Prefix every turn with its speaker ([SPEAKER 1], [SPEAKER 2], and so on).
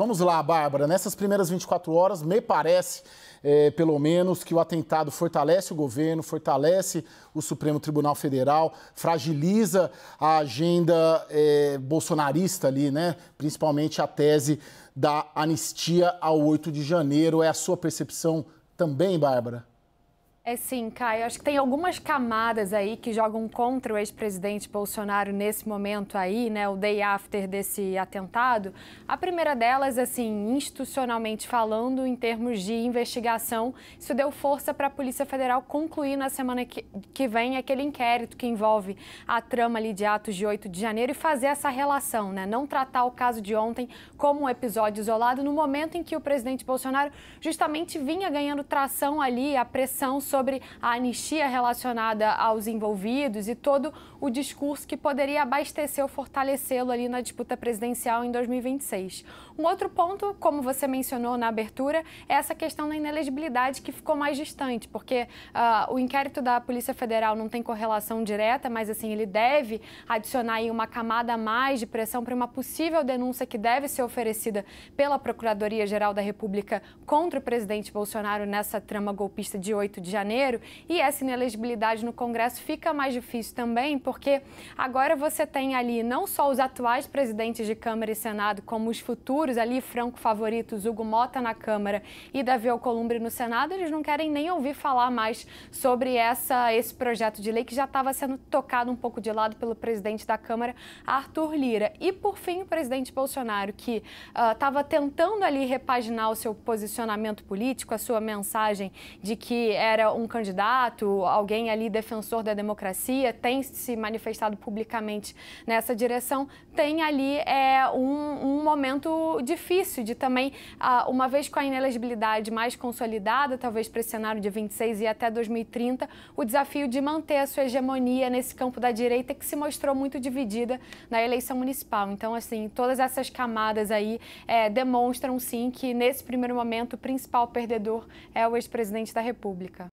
[SPEAKER 1] Vamos lá, Bárbara. Nessas primeiras 24 horas, me parece, é, pelo menos, que o atentado fortalece o governo, fortalece o Supremo Tribunal Federal, fragiliza a agenda é, bolsonarista ali, né? Principalmente a tese da anistia ao 8 de janeiro. É a sua percepção também, Bárbara?
[SPEAKER 2] É sim, Caio. Acho que tem algumas camadas aí que jogam contra o ex-presidente Bolsonaro nesse momento aí, né? O day after desse atentado. A primeira delas, assim, institucionalmente falando, em termos de investigação, isso deu força para a Polícia Federal concluir na semana que, vem aquele inquérito que envolve a trama ali de atos de 8 de janeiro e fazer essa relação, né? Não tratar o caso de ontem como um episódio isolado no momento em que o presidente Bolsonaro justamente vinha ganhando tração ali, a pressão sobre a anistia relacionada aos envolvidos e todo o discurso que poderia abastecer ou fortalecê-lo ali na disputa presidencial em 2026. Um outro ponto, como você mencionou na abertura, é essa questão da inelegibilidade que ficou mais distante, porque uh, o inquérito da Polícia Federal não tem correlação direta, mas assim ele deve adicionar aí uma camada a mais de pressão para uma possível denúncia que deve ser oferecida pela Procuradoria-Geral da República contra o presidente Bolsonaro nessa trama golpista de 8 de Janeiro, e essa inelegibilidade no Congresso fica mais difícil também, porque agora você tem ali não só os atuais presidentes de Câmara e Senado, como os futuros ali, Franco favoritos, Hugo Mota na Câmara e Davi Alcolumbre no Senado, eles não querem nem ouvir falar mais sobre essa, esse projeto de lei que já estava sendo tocado um pouco de lado pelo presidente da Câmara, Arthur Lira. E, por fim, o presidente Bolsonaro, que estava ah, uh, tentando ali repaginar o seu posicionamento político, a sua mensagem de que era um candidato, alguém ali defensor da democracia, tem se manifestado publicamente nessa direção, tem ali é, um, um momento difícil de também, ah, uma vez com a inelegibilidade mais consolidada, talvez para esse cenário de 26 e até 2030, o desafio de manter a sua hegemonia nesse campo da direita que se mostrou muito dividida na eleição municipal. Então, assim, todas essas camadas aí é, demonstram sim que nesse primeiro momento o principal perdedor é o ex-presidente da República.